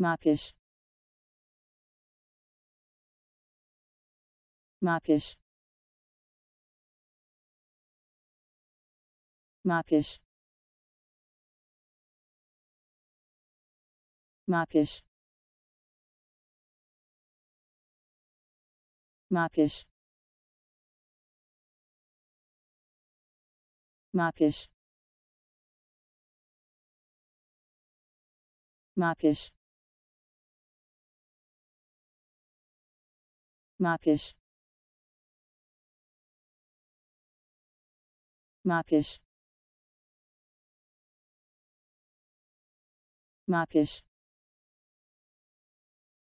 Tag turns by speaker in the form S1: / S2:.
S1: Mapish. Mapish. Mapish. Mapish. Mapish. Mapish. Mapish. mockish mockish mockish